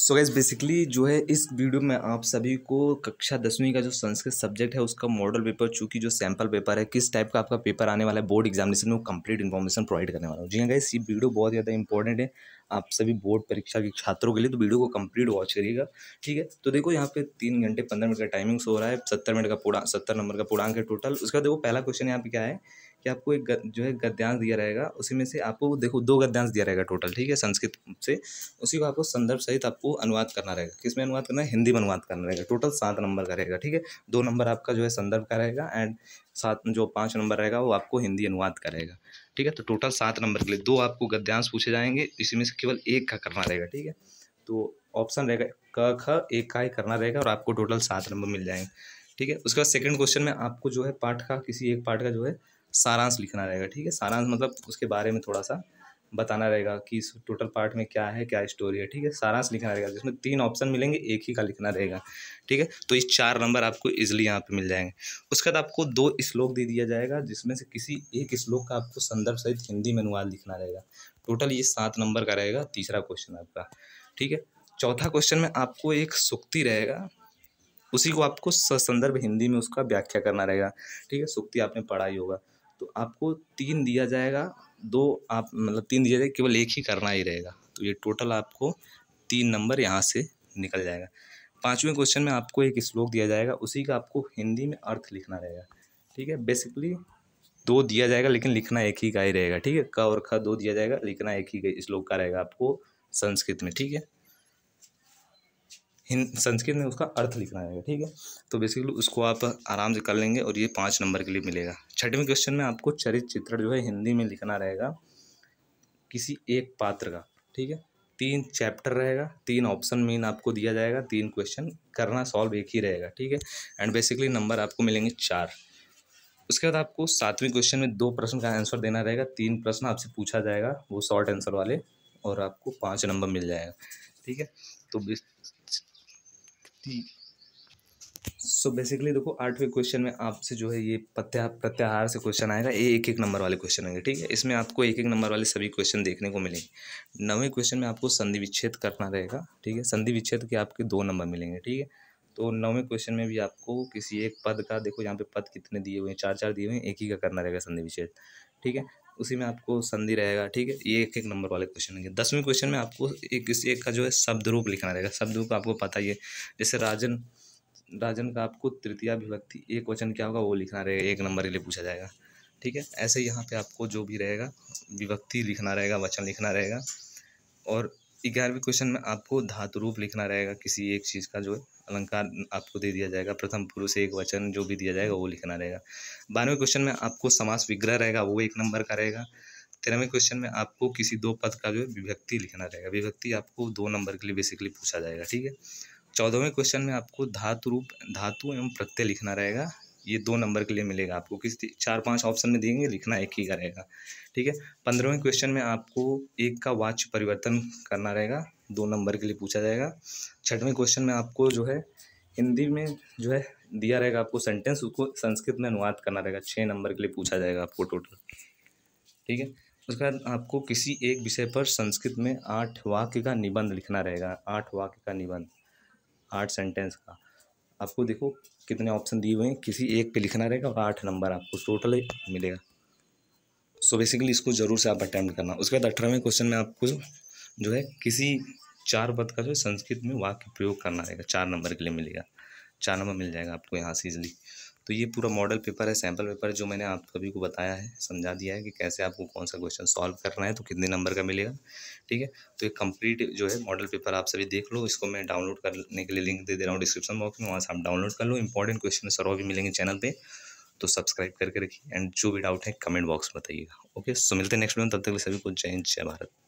सो gas basically जो है इस वीडियो में आप सभी को कक्षा दसवीं का जो संस्कृत सब्जेक्ट है उसका मॉडल पेपर चूंकि जो सैम्पल पेपर है किस टाइप का आपका पेपर आने वाला है बोर्ड एग्जामिनेशन में कंप्लीट इन्फॉर्मेशन प्रोवाइड करने वाला हूँ जी गाइस हाँ गैस ये वीडियो बहुत ज़्यादा इंपॉर्टेंट है आप सभी बोर्ड परीक्षा के छात्रों के लिए तो वीडियो को कंप्लीट वॉच करिएगा ठीक है तो देखो यहाँ पे तीन घंटे पंद्रह मिनट का टाइमिंग्स हो रहा है सत्तर मिनट का पूरा सत्तर नंबर का पूरा है टोटल उसका देखो पहला क्वेश्चन यहाँ पे क्या है कि आपको एक जो है गद्यांश दिया रहेगा उसी में से आपको देखो दो गद्यांश दिया रहेगा टोटल ठीक है संस्कृत से उसी को आपको संदर्भ सहित आपको अनुवाद करना रहेगा किस में अनुवाद करना है हिंदी में अनुवाद करना रहेगा टोटल सात नंबर का रहेगा ठीक है दो नंबर आपका जो है संदर्भ का रहेगा एंड सात जो पाँच नंबर रहेगा वो आपको हिंदी अनुवाद करेगा ठीक है तो टोटल सात नंबर के लिए दो आपको गद्यांश पूछे जाएंगे इसी में से केवल एक का करना रहेगा ठीक है तो ऑप्शन रहेगा क ख एक का ही करना रहेगा और आपको टोटल सात नंबर मिल जाएंगे ठीक है उसके बाद सेकंड क्वेश्चन में आपको जो है पाठ का किसी एक पार्ट का जो है सारांश लिखना रहेगा ठीक है सारांश मतलब उसके बारे में थोड़ा सा बताना रहेगा कि इस टोटल पार्ट में क्या है क्या स्टोरी है ठीक है सारांश लिखना रहेगा जिसमें तीन ऑप्शन मिलेंगे एक ही का लिखना रहेगा ठीक है तो इस चार नंबर आपको इजिली यहाँ पे मिल जाएंगे उसके बाद आपको दो श्लोक दे दिया जाएगा जिसमें से किसी एक श्लोक का आपको संदर्भ सहित हिंदी में अनुवाद लिखना रहेगा टोटल ये सात नंबर का रहेगा तीसरा क्वेश्चन आपका ठीक है चौथा क्वेश्चन में आपको एक सुक्ति रहेगा उसी को आपको संदर्भ हिंदी में उसका व्याख्या करना रहेगा ठीक है सुक्ति आपने पढ़ा ही होगा तो आपको तीन दिया जाएगा दो आप मतलब तीन दिया जाएगा केवल एक ही करना ही रहेगा तो ये टोटल आपको तीन नंबर यहाँ से निकल जाएगा पाँचवें क्वेश्चन में आपको एक श्लोक दिया जाएगा उसी का आपको हिंदी में अर्थ लिखना रहेगा ठीक है बेसिकली दो दिया जाएगा लेकिन लिखना एक ही का ही रहेगा ठीक है क और ख दो दिया जाएगा लिखना एक ही का श्लोक का रहेगा आपको संस्कृत में ठीक है संस्कृत में उसका अर्थ लिखना रहेगा ठीक है तो बेसिकली उसको आप आराम से कर लेंगे और ये पाँच नंबर के लिए मिलेगा छठवें क्वेश्चन में आपको चरित चित्रण जो है हिंदी में लिखना रहेगा किसी एक पात्र का ठीक है तीन चैप्टर रहेगा तीन ऑप्शन मेन आपको दिया जाएगा तीन क्वेश्चन करना सॉल्व एक ही रहेगा ठीक है एंड बेसिकली नंबर आपको मिलेंगे चार उसके बाद आपको सातवें क्वेश्चन में दो प्रश्न का आंसर देना रहेगा तीन प्रश्न आपसे पूछा जाएगा वो शॉर्ट आंसर वाले और आपको पाँच नंबर मिल जाएगा ठीक है तो ठीक सो बेसिकली देखो आठवें क्वेश्चन में आपसे जो है ये प्रत्या प्रत्याहार से क्वेश्चन आएगा ये एक एक नंबर वाले क्वेश्चन होंगे ठीक है इसमें आपको एक एक नंबर वाले सभी क्वेश्चन देखने को मिलेंगे नवें क्वेश्चन में आपको संधि विच्छेद करना रहेगा ठीक है संधि विच्छेद के आपके दो नंबर मिलेंगे ठीक है तो नौवें क्वेश्चन में भी आपको किसी एक पद का देखो यहाँ पे पद कितने दिए हुए हैं चार चार दिए हुए हैं एक ही का करना रहेगा संधि विच्छेद ठीक है उसी में आपको संधि रहेगा ठीक है ये एक एक नंबर वाले क्वेश्चन होंगे दसवें क्वेश्चन में आपको एक किसी एक का जो है शब्द रूप लिखना रहेगा शब्द रूप आपको पता ही है जैसे राजन राजन का आपको तृतीय विभक्ति एक वचन क्या होगा वो लिखना रहेगा एक नंबर के लिए पूछा जाएगा ठीक है ऐसे यहाँ पे आपको जो भी रहेगा विभक्ति लिखना रहेगा वचन लिखना रहेगा और ग्यारहवीं क्वेश्चन में आपको धातु रूप लिखना रहेगा किसी एक चीज़ का जो है अलंकार आपको दे दिया जाएगा प्रथम पुरुष एक वचन जो भी दिया जाएगा वो लिखना रहेगा बारहवें क्वेश्चन में आपको समास विग्रह रहेगा वो एक नंबर का रहेगा तेरहवें क्वेश्चन में आपको किसी दो पद का जो विभ्यक्ति विभक्ति लिखना रहेगा विभक्ति आपको दो नंबर के लिए बेसिकली पूछा जाएगा ठीक है चौदहवें क्वेश्चन में आपको धातु रूप धातु एवं प्रत्यय लिखना रहेगा ये दो नंबर के लिए मिलेगा आपको किस चार पांच ऑप्शन में देंगे लिखना एक ही का रहेगा ठीक है पंद्रहवें क्वेश्चन में आपको एक का वाच्य परिवर्तन करना रहेगा दो नंबर के लिए पूछा जाएगा छठवें क्वेश्चन में आपको जो है हिंदी में जो है दिया रहेगा आपको सेंटेंस उसको संस्कृत में अनुवाद करना रहेगा छः नंबर के लिए पूछा जाएगा आपको टोटल ठीक है उसके बाद आपको किसी एक विषय पर संस्कृत में आठ वाक्य का निबंध लिखना रहेगा आठ वाक्य का निबंध आठ सेंटेंस का आपको देखो कितने ऑप्शन दिए हुए हैं किसी एक पे लिखना रहेगा और आठ नंबर आपको टोटल मिलेगा सो so बेसिकली इसको ज़रूर से आप अटैम्प्ट करना उसके बाद अठारहवें क्वेश्चन में आपको जो है किसी चार पद का जो है संस्कृत में वाक्य प्रयोग करना रहेगा चार नंबर के लिए मिलेगा चार नंबर मिल जाएगा आपको यहाँ से इजिली तो ये पूरा मॉडल पेपर है सैम्पल पेपर जो मैंने आप सभी को बताया है समझा दिया है कि कैसे आपको कौन सा क्वेश्चन सॉल्व करना है तो कितने नंबर का मिलेगा ठीक है तो ये कंप्लीट जो है मॉडल पेपर आप सभी देख लो इसको मैं डाउनलोड करने के लिए लिंक दे दे रहा हूँ डिस्क्रिप्शन बॉक्स में वहाँ से आप डाउनलोड कर लो इंपॉर्टेंट क्वेश्चन सर भी मिलेंगे चैनल पर तो सब्सक्राइब करके रखिए एंड जो भी डाउट है कमेंट बॉक्स में बताइएगा ओके सो मिलते हैं नेक्स्ट वीडियो तब तक सभी को जय हिंद जय भारत